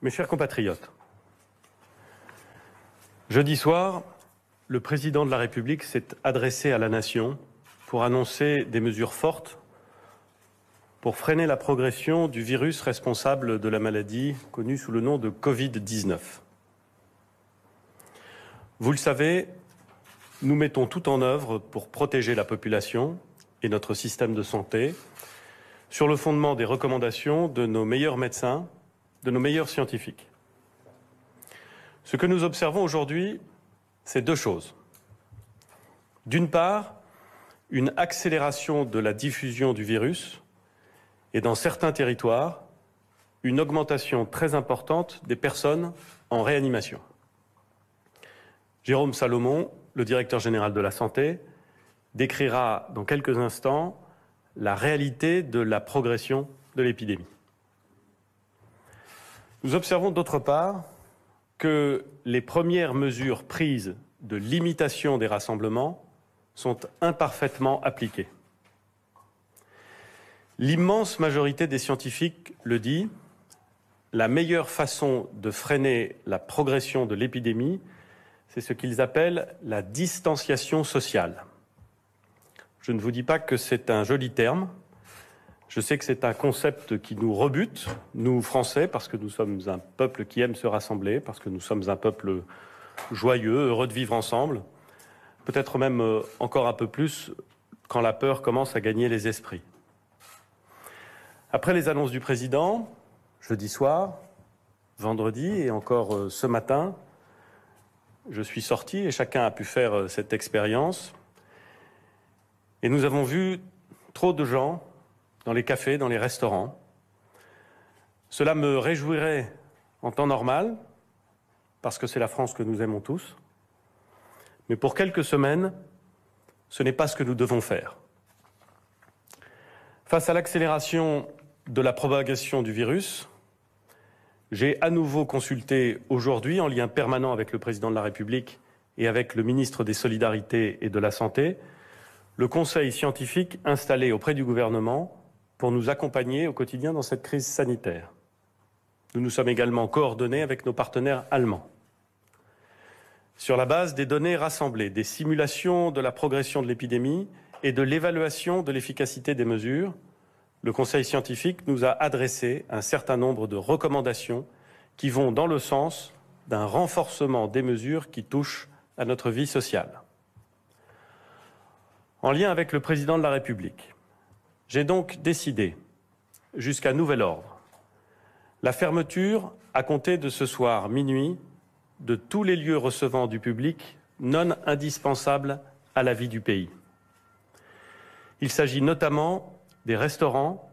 Mes chers compatriotes, jeudi soir, le président de la République s'est adressé à la nation pour annoncer des mesures fortes pour freiner la progression du virus responsable de la maladie connue sous le nom de Covid-19. Vous le savez, nous mettons tout en œuvre pour protéger la population et notre système de santé sur le fondement des recommandations de nos meilleurs médecins de nos meilleurs scientifiques. Ce que nous observons aujourd'hui, c'est deux choses. D'une part, une accélération de la diffusion du virus et dans certains territoires, une augmentation très importante des personnes en réanimation. Jérôme Salomon, le directeur général de la santé, décrira dans quelques instants la réalité de la progression de l'épidémie. Nous observons d'autre part que les premières mesures prises de limitation des rassemblements sont imparfaitement appliquées. L'immense majorité des scientifiques le dit, la meilleure façon de freiner la progression de l'épidémie, c'est ce qu'ils appellent la distanciation sociale. Je ne vous dis pas que c'est un joli terme, je sais que c'est un concept qui nous rebute, nous Français, parce que nous sommes un peuple qui aime se rassembler, parce que nous sommes un peuple joyeux, heureux de vivre ensemble. Peut-être même euh, encore un peu plus quand la peur commence à gagner les esprits. Après les annonces du président, jeudi soir, vendredi et encore euh, ce matin, je suis sorti et chacun a pu faire euh, cette expérience. Et nous avons vu trop de gens dans les cafés, dans les restaurants. Cela me réjouirait en temps normal, parce que c'est la France que nous aimons tous. Mais pour quelques semaines, ce n'est pas ce que nous devons faire. Face à l'accélération de la propagation du virus, j'ai à nouveau consulté aujourd'hui, en lien permanent avec le président de la République et avec le ministre des Solidarités et de la Santé, le conseil scientifique installé auprès du gouvernement pour nous accompagner au quotidien dans cette crise sanitaire. Nous nous sommes également coordonnés avec nos partenaires allemands. Sur la base des données rassemblées, des simulations de la progression de l'épidémie et de l'évaluation de l'efficacité des mesures, le Conseil scientifique nous a adressé un certain nombre de recommandations qui vont dans le sens d'un renforcement des mesures qui touchent à notre vie sociale. En lien avec le Président de la République, j'ai donc décidé, jusqu'à nouvel ordre, la fermeture, à compter de ce soir minuit, de tous les lieux recevant du public non indispensables à la vie du pays. Il s'agit notamment des restaurants,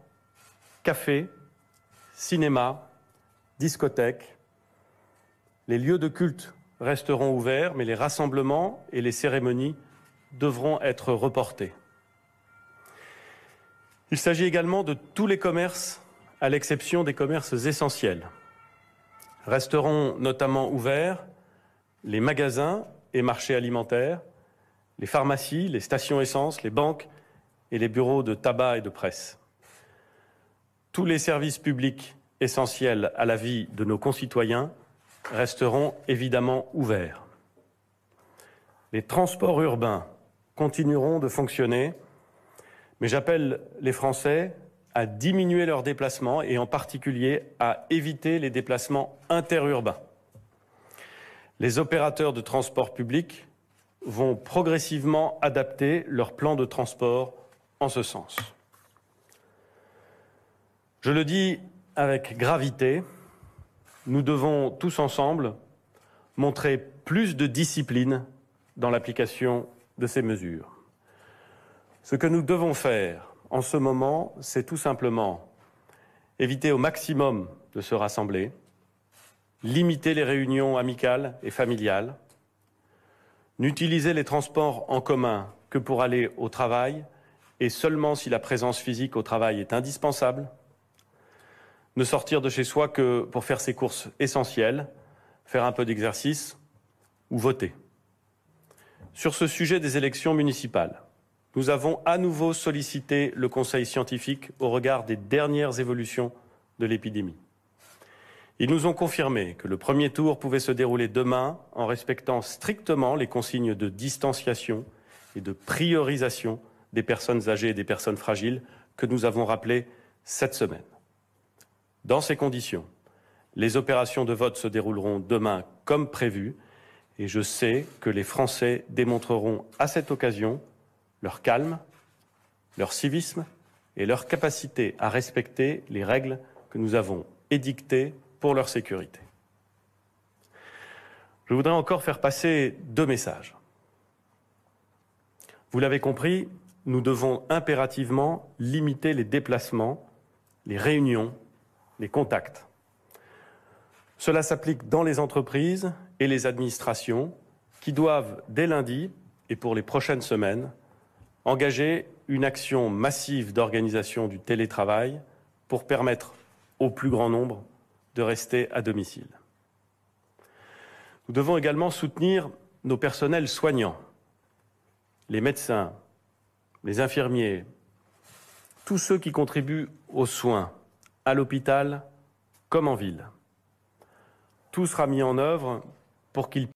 cafés, cinémas, discothèques. Les lieux de culte resteront ouverts, mais les rassemblements et les cérémonies devront être reportés. Il s'agit également de tous les commerces, à l'exception des commerces essentiels. Resteront notamment ouverts les magasins et marchés alimentaires, les pharmacies, les stations essence, les banques et les bureaux de tabac et de presse. Tous les services publics essentiels à la vie de nos concitoyens resteront évidemment ouverts. Les transports urbains continueront de fonctionner mais j'appelle les Français à diminuer leurs déplacements et en particulier à éviter les déplacements interurbains. Les opérateurs de transport public vont progressivement adapter leurs plans de transport en ce sens. Je le dis avec gravité, nous devons tous ensemble montrer plus de discipline dans l'application de ces mesures. Ce que nous devons faire en ce moment, c'est tout simplement éviter au maximum de se rassembler, limiter les réunions amicales et familiales, n'utiliser les transports en commun que pour aller au travail et seulement si la présence physique au travail est indispensable, ne sortir de chez soi que pour faire ses courses essentielles, faire un peu d'exercice ou voter. Sur ce sujet des élections municipales, nous avons à nouveau sollicité le Conseil scientifique au regard des dernières évolutions de l'épidémie. Ils nous ont confirmé que le premier tour pouvait se dérouler demain en respectant strictement les consignes de distanciation et de priorisation des personnes âgées et des personnes fragiles que nous avons rappelées cette semaine. Dans ces conditions, les opérations de vote se dérouleront demain comme prévu et je sais que les Français démontreront à cette occasion leur calme, leur civisme et leur capacité à respecter les règles que nous avons édictées pour leur sécurité. Je voudrais encore faire passer deux messages. Vous l'avez compris, nous devons impérativement limiter les déplacements, les réunions, les contacts. Cela s'applique dans les entreprises et les administrations qui doivent, dès lundi et pour les prochaines semaines, engager une action massive d'organisation du télétravail pour permettre au plus grand nombre de rester à domicile. Nous devons également soutenir nos personnels soignants, les médecins, les infirmiers, tous ceux qui contribuent aux soins, à l'hôpital comme en ville. Tout sera mis en œuvre pour qu'ils